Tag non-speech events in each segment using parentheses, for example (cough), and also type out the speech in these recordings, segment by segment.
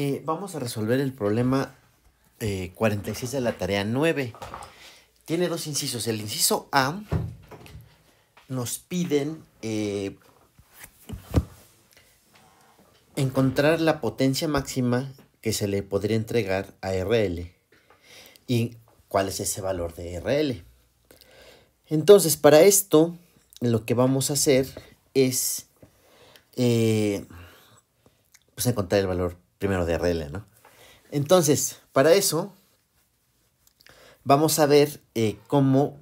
Eh, vamos a resolver el problema 46 eh, de la tarea 9. Tiene dos incisos. El inciso A nos piden eh, encontrar la potencia máxima que se le podría entregar a RL y cuál es ese valor de RL. Entonces, para esto, lo que vamos a hacer es pues, encontrar el valor primero de RL, ¿no? Entonces, para eso, vamos a ver eh, cómo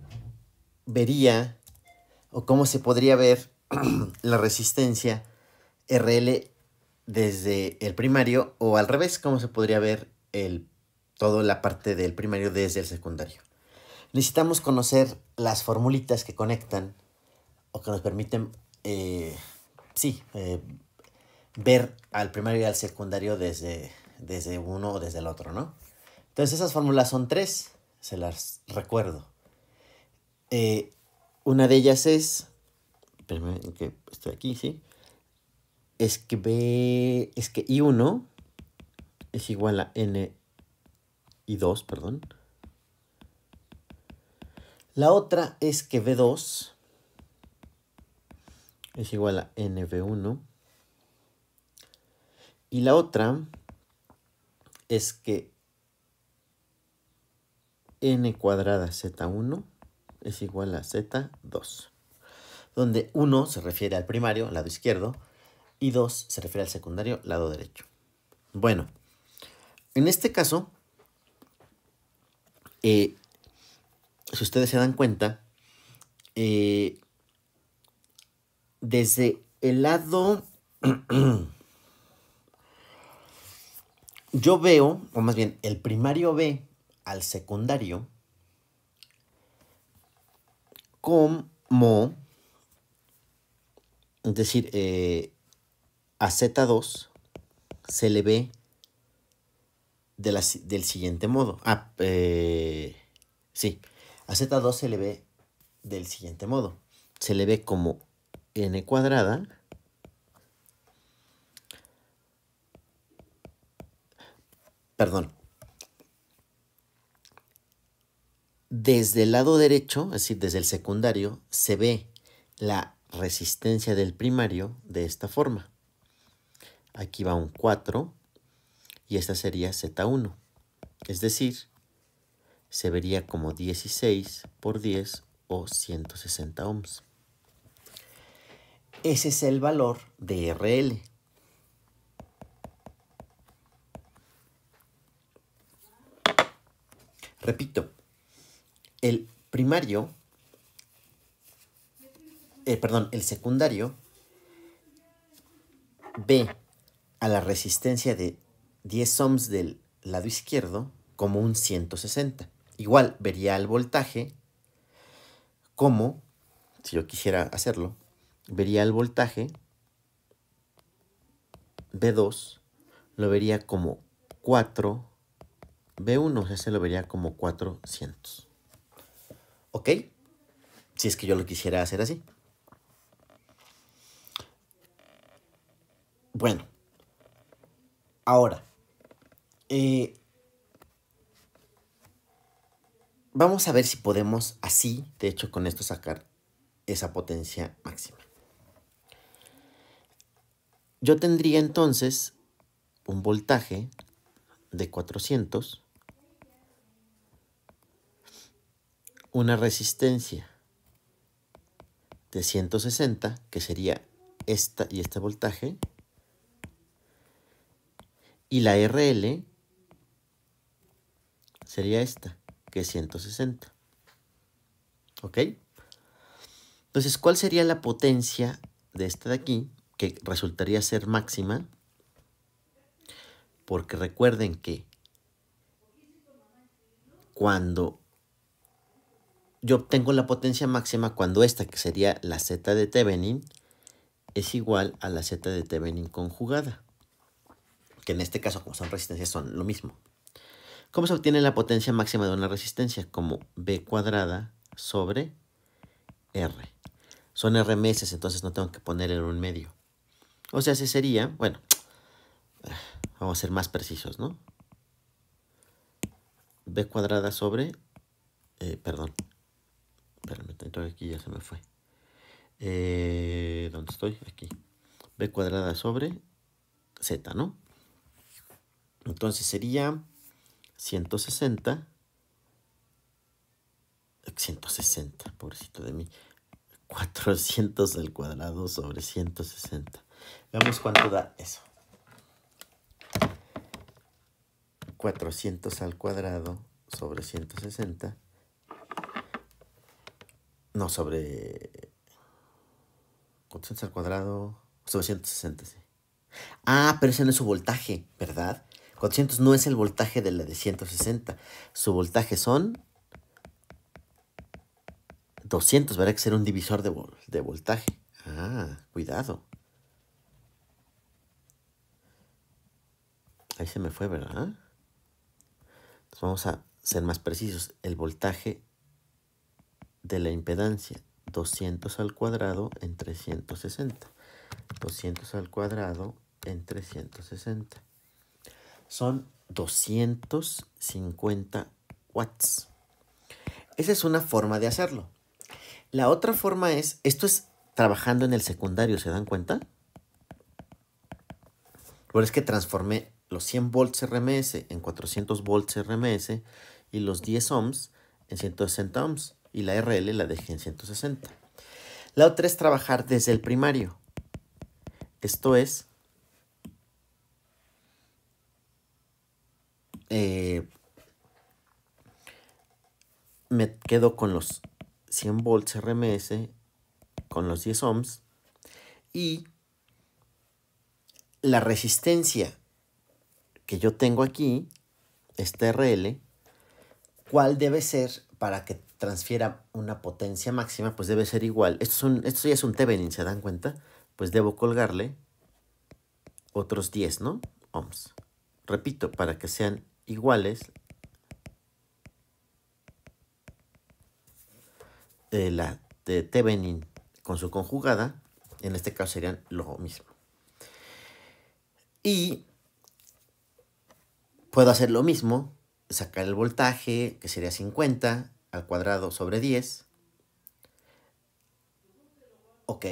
vería o cómo se podría ver (clears throat) la resistencia RL desde el primario o al revés, cómo se podría ver el, toda la parte del primario desde el secundario. Necesitamos conocer las formulitas que conectan o que nos permiten, eh, sí, eh, ver al primario y al secundario desde, desde uno o desde el otro, ¿no? Entonces esas fórmulas son tres, se las recuerdo. Eh, una de ellas es, que estoy aquí, ¿sí? Es que es que I1 es igual a N y 2, perdón. La otra es que v 2 es igual a NB1 y la otra es que n cuadrada z1 es igual a z2, donde 1 se refiere al primario, lado izquierdo, y 2 se refiere al secundario, lado derecho. Bueno, en este caso, eh, si ustedes se dan cuenta, eh, desde el lado (clears throat) yo veo, o más bien, el primario ve al secundario como, es decir, eh, a Z2 se le ve del siguiente modo. Ah, eh, sí, a Z2 se le ve del siguiente modo. Se le ve como n cuadrada perdón, desde el lado derecho, es decir, desde el secundario, se ve la resistencia del primario de esta forma. Aquí va un 4 y esta sería Z1. Es decir, se vería como 16 por 10 o 160 ohms. Ese es el valor de RL. Repito, el primario, eh, perdón, el secundario ve a la resistencia de 10 ohms del lado izquierdo como un 160. Igual vería el voltaje como, si yo quisiera hacerlo, vería el voltaje V2, lo vería como 4 B1 se lo vería como 400. ¿Ok? Si es que yo lo quisiera hacer así. Bueno. Ahora. Eh, vamos a ver si podemos así, de hecho, con esto sacar esa potencia máxima. Yo tendría entonces un voltaje de 400 una resistencia de 160, que sería esta y este voltaje, y la RL sería esta, que es 160. ¿Ok? Entonces, ¿cuál sería la potencia de esta de aquí, que resultaría ser máxima? Porque recuerden que cuando yo obtengo la potencia máxima cuando esta, que sería la z de Thevenin, es igual a la z de Thevenin conjugada. Que en este caso, como son resistencias, son lo mismo. ¿Cómo se obtiene la potencia máxima de una resistencia? Como B cuadrada sobre R. Son R meses, entonces no tengo que poner en un medio. O sea, ese sería, bueno, (sighs) vamos a ser más precisos, ¿no? B cuadrada sobre, eh, perdón, Espérame, Entonces aquí ya se me fue. Eh, ¿Dónde estoy? Aquí. B cuadrada sobre Z, ¿no? Entonces sería 160. 160, pobrecito de mí. 400 al cuadrado sobre 160. Veamos cuánto da eso. 400 al cuadrado sobre 160 no, sobre 400 al cuadrado. 160, sí. Ah, pero ese no es su voltaje, ¿verdad? 400 no es el voltaje de la de 160. Su voltaje son 200, ¿verdad? Que será un divisor de, de voltaje. Ah, cuidado. Ahí se me fue, ¿verdad? Entonces vamos a ser más precisos. El voltaje de la impedancia 200 al cuadrado en 360. 200 al cuadrado en 360. Son 250 watts. Esa es una forma de hacerlo. La otra forma es, esto es trabajando en el secundario, ¿se dan cuenta? que es que transformé los 100 volts RMS en 400 volts RMS y los 10 ohms en 160 ohms y la RL la dejé en 160. La otra es trabajar desde el primario. Esto es eh, me quedo con los 100 volts RMS, con los 10 ohms y la resistencia que yo tengo aquí, esta RL, cuál debe ser para que transfiera una potencia máxima, pues debe ser igual. Esto, es un, esto ya es un Thevenin, ¿se dan cuenta? Pues debo colgarle otros 10, ¿no? Ohms. Repito, para que sean iguales eh, la de Thevenin con su conjugada, en este caso serían lo mismo. Y puedo hacer lo mismo, sacar el voltaje, que sería 50, al cuadrado sobre 10. ¿Ok?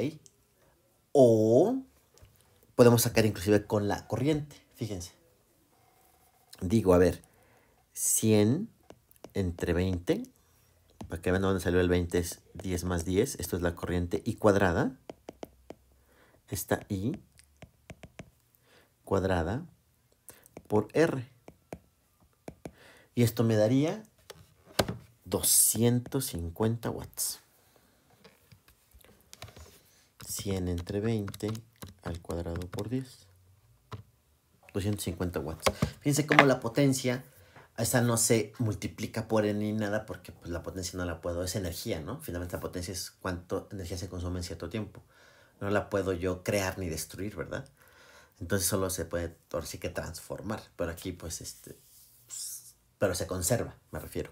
O podemos sacar inclusive con la corriente, fíjense. Digo, a ver, 100 entre 20, para que vean dónde salió el 20 es 10 más 10, esto es la corriente I cuadrada. Esta I cuadrada por R. Y esto me daría 250 watts. 100 entre 20 al cuadrado por 10. 250 watts. Fíjense cómo la potencia, esa no se multiplica por ni nada porque pues, la potencia no la puedo, es energía, ¿no? Finalmente la potencia es cuánta energía se consume en cierto tiempo. No la puedo yo crear ni destruir, ¿verdad? Entonces solo se puede, ahora sí que transformar. Pero aquí pues este, pues, pero se conserva, me refiero.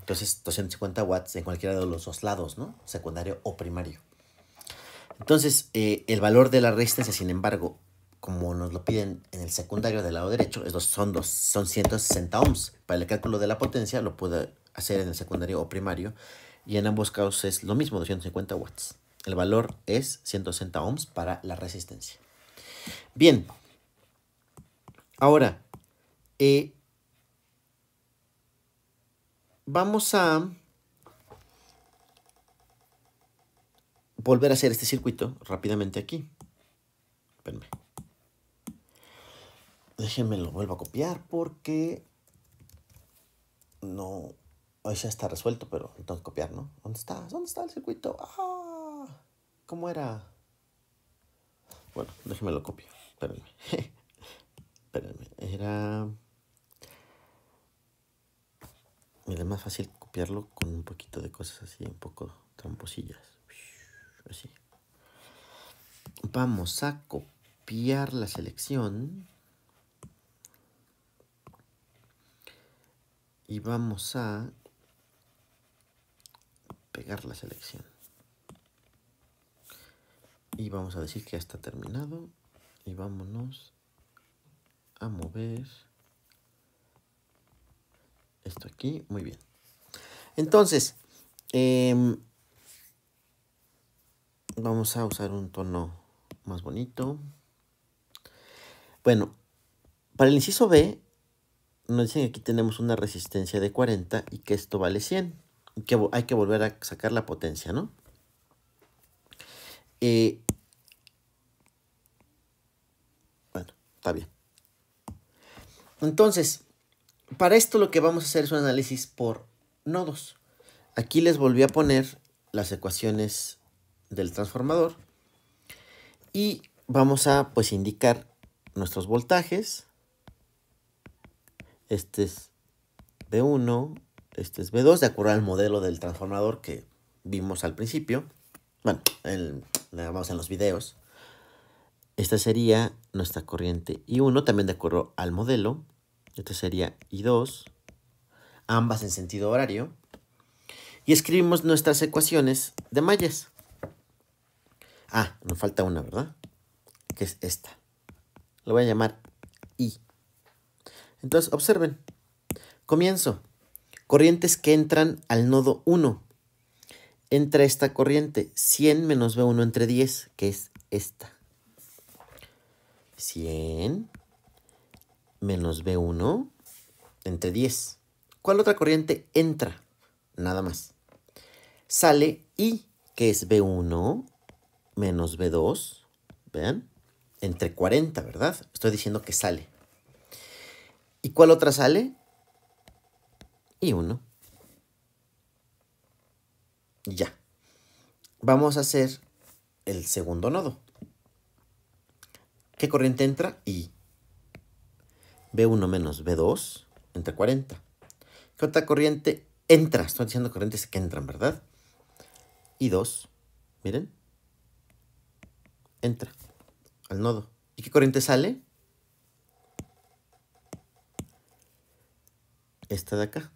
Entonces, 250 watts en cualquiera de los dos lados, ¿no? Secundario o primario. Entonces, eh, el valor de la resistencia, sin embargo, como nos lo piden en el secundario del lado derecho, son, dos, son 160 ohms. Para el cálculo de la potencia lo puede hacer en el secundario o primario. Y en ambos casos es lo mismo, 250 watts. El valor es 160 ohms para la resistencia. Bien. Ahora, eh, vamos a volver a hacer este circuito rápidamente aquí. Espérenme. Déjenme lo vuelvo a copiar porque no... Hoy ya está resuelto, pero entonces copiar, ¿no? ¿Dónde está? ¿Dónde está el circuito? ¡Ah! ¿Cómo era? Bueno, déjenme lo copio. Espérenme. (laughs) Espérenme. Era... Mira, es más fácil copiarlo con un poquito de cosas así, un poco tramposillas. Así. Vamos a copiar la selección. Y vamos a pegar la selección. Y vamos a decir que ya está terminado. Y vámonos a mover esto aquí, muy bien. Entonces, em, vamos a usar un tono más bonito. Bueno, para el inciso B, nos dicen que aquí tenemos una resistencia de 40 y que esto vale 100. Y que hay que volver a sacar la potencia, ¿no? Eh, bueno, está bien. Entonces, para esto lo que vamos a hacer es un análisis por nodos. Aquí les volví a poner las ecuaciones del transformador y vamos a pues indicar nuestros voltajes. Este es B1, este es B2, de acuerdo al modelo del transformador que vimos al principio. Bueno, vamos en los videos. Esta sería nuestra corriente I1, también de acuerdo al modelo. Esto sería I2, ambas en sentido horario. Y escribimos nuestras ecuaciones de mallas. Ah, nos falta una, ¿verdad? Que es esta. Lo voy a llamar I. Entonces, observen. Comienzo. Corrientes que entran al nodo 1. Entra esta corriente. 100 menos B1 entre 10, que es esta. 100 menos B1 entre 10. ¿Cuál otra corriente entra? Nada más. Sale I, que es B1 menos B2, vean, entre 40, ¿verdad? Estoy diciendo que sale. ¿Y cuál otra sale? i 1. Ya. Vamos a hacer el segundo nodo. ¿Qué corriente entra? I. B1 menos B2 entre 40. ¿Qué otra corriente entra? Estoy diciendo corrientes que entran, ¿verdad? Y 2, miren, entra al nodo. ¿Y qué corriente sale? Esta de acá,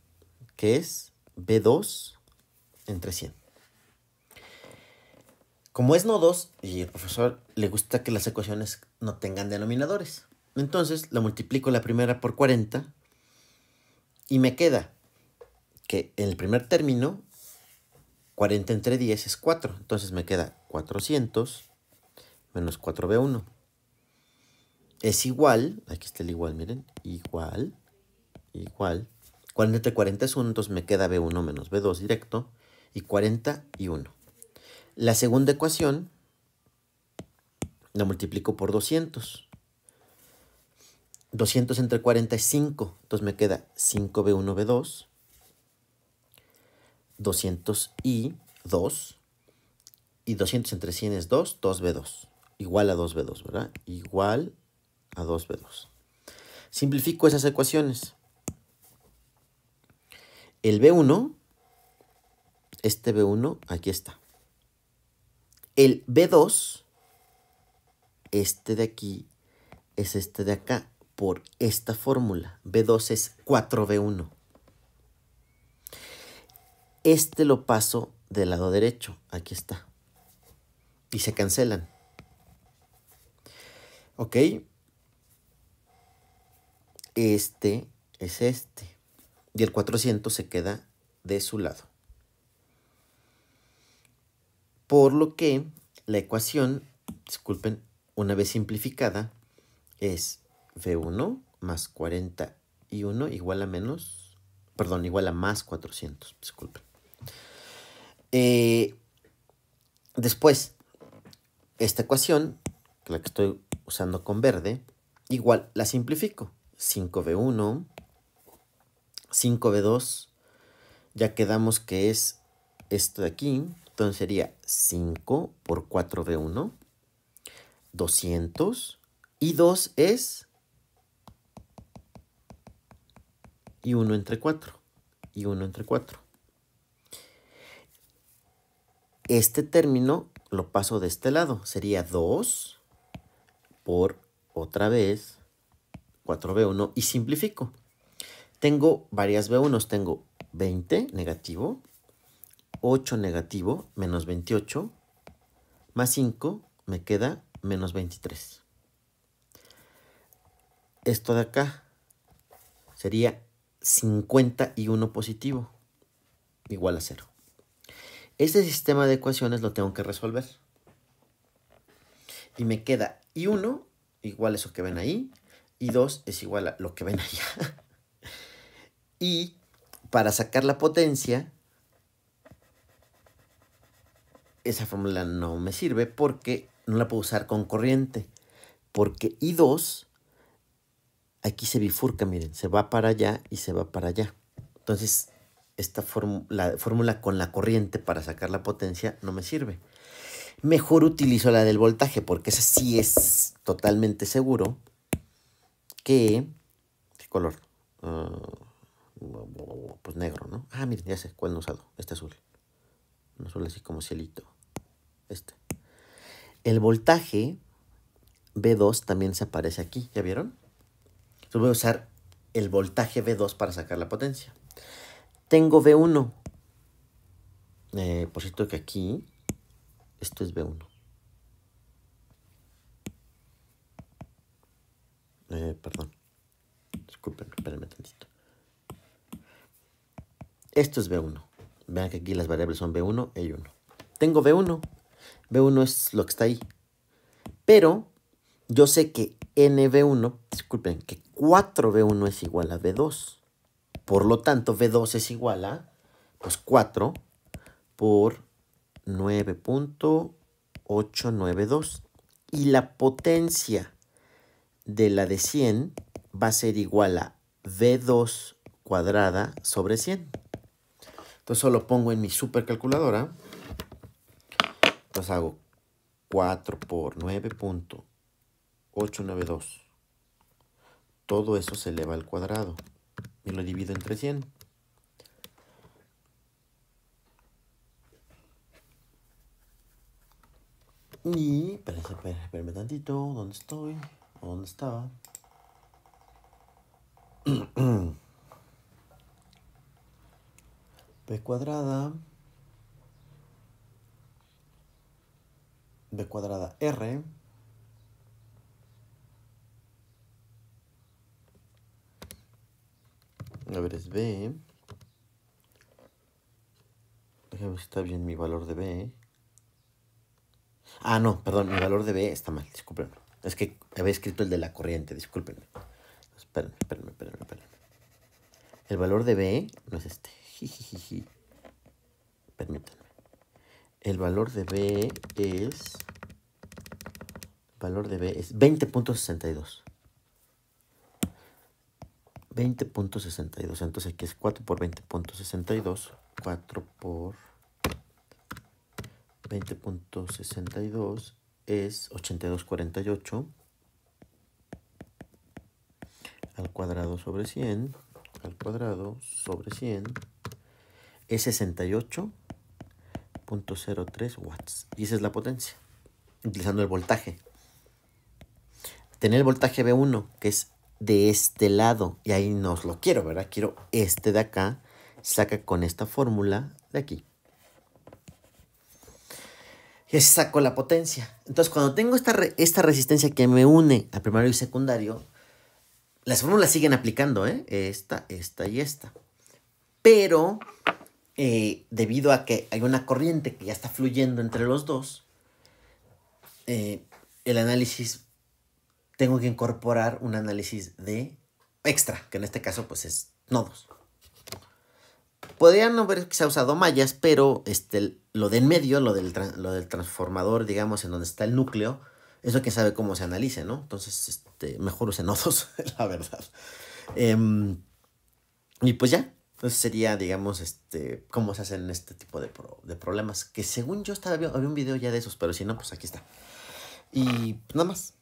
que es B2 entre 100. Como es nodos, y el profesor le gusta que las ecuaciones no tengan denominadores. Entonces la multiplico la primera por 40 y me queda que en el primer término 40 entre 10 es 4. Entonces me queda 400 menos 4B1. Es igual, aquí está el igual, miren, igual, igual. 40 entre 40 es 1, entonces me queda B1 menos B2 directo. Y 40 y 1. La segunda ecuación la multiplico por 200. 200 entre 45, entonces me queda 5B1, B2, 200 y 2, y 200 entre 100 es 2, 2B2, igual a 2B2, ¿verdad? Igual a 2B2. Simplifico esas ecuaciones. El B1, este B1, aquí está. El B2, este de aquí, es este de acá por esta fórmula. B2 es 4B1. Este lo paso del lado derecho. Aquí está. Y se cancelan. ¿Ok? Este es este. Y el 400 se queda de su lado. Por lo que la ecuación, disculpen, una vez simplificada, es V1 más 41 igual a menos, perdón, igual a más 400, disculpen. Eh, después, esta ecuación, la que estoy usando con verde, igual la simplifico. 5B1, 5B2, ya quedamos que es esto de aquí, entonces sería 5 por 4 v 1 200, y 2 es y 1 entre 4 y 1 entre 4. Este término lo paso de este lado. Sería 2 por otra vez 4B1 y simplifico. Tengo varias b 1 Tengo 20 negativo, 8 negativo, menos 28, más 5 me queda menos 23. Esto de acá sería y I1 positivo, igual a 0. Este sistema de ecuaciones lo tengo que resolver. Y me queda I1 igual a eso que ven ahí, y 2 es igual a lo que ven allá. (laughs) y para sacar la potencia, esa fórmula no me sirve porque no la puedo usar con corriente, porque I2 aquí se bifurca, miren, se va para allá y se va para allá. Entonces, esta la fórmula con la corriente para sacar la potencia no me sirve. Mejor utilizo la del voltaje porque esa sí es totalmente seguro que... ¿Qué color? Ah, pues negro, ¿no? Ah, miren, ya sé cuál no usado. Este azul. Un azul así como cielito. Este. El voltaje B2 también se aparece aquí, ¿ya vieron? Entonces voy a usar el voltaje V2 para sacar la potencia. Tengo V1. Eh, por cierto que aquí, esto es V1. Eh, perdón. Disculpen, espérenme tantito. Esto es v 1 Vean que aquí las variables son B1 y 1. Tengo B1. B1 es lo que está ahí. Pero yo sé que NB1, disculpen, que 4B1 es igual a B2. Por lo tanto, B2 es igual a 4 pues, por 9.892. Y la potencia de la de 100 va a ser igual a B2 cuadrada sobre 100. Entonces solo pongo en mi supercalculadora. Entonces hago 4 por 9.892 todo eso se eleva al cuadrado y lo divido entre 100. Y, espérense, tantito, ¿dónde estoy? dónde estaba? (clears throat) B cuadrada. B cuadrada R. A ver, es B. Déjame ver si está bien mi valor de B. Ah, no, perdón, mi valor de B está mal, discúlpenme. Es que había escrito el de la corriente, discúlpenme. Espérenme, espérenme, espérenme, espérenme. El valor de B no es este. Permítanme. El valor de B es... El valor de B es 20.62. 20.62. Entonces aquí es 4 por 20.62. 4 por 20.62 es 82.48 al cuadrado sobre 100 al cuadrado sobre 100 es 68.03 watts. Y esa es la potencia, utilizando el voltaje. Tener el voltaje B1, que es de este lado. Y ahí no lo quiero, ¿verdad? Quiero este de acá. Saca con esta fórmula de aquí. Y así saco la potencia. Entonces, cuando tengo esta, esta resistencia que me une a primario y secundario, las fórmulas siguen aplicando, ¿eh? Esta, esta y esta. Pero, eh, debido a que hay una corriente que ya está fluyendo entre los dos, eh, el análisis tengo que incorporar un análisis de extra, que en este caso pues es nodos. Podrían haber usado mallas, pero este, lo de en medio, lo del, lo del transformador, digamos, en donde está el núcleo, eso que sabe cómo se analice, ¿no? Entonces, este, mejor usen nodos, (laughs) la verdad. Em, y pues ya, entonces sería, digamos, este, cómo se hacen este tipo de, de problemas, que según yo estaba, había un video ya de esos, pero si no, pues aquí está. Y pues, nada más.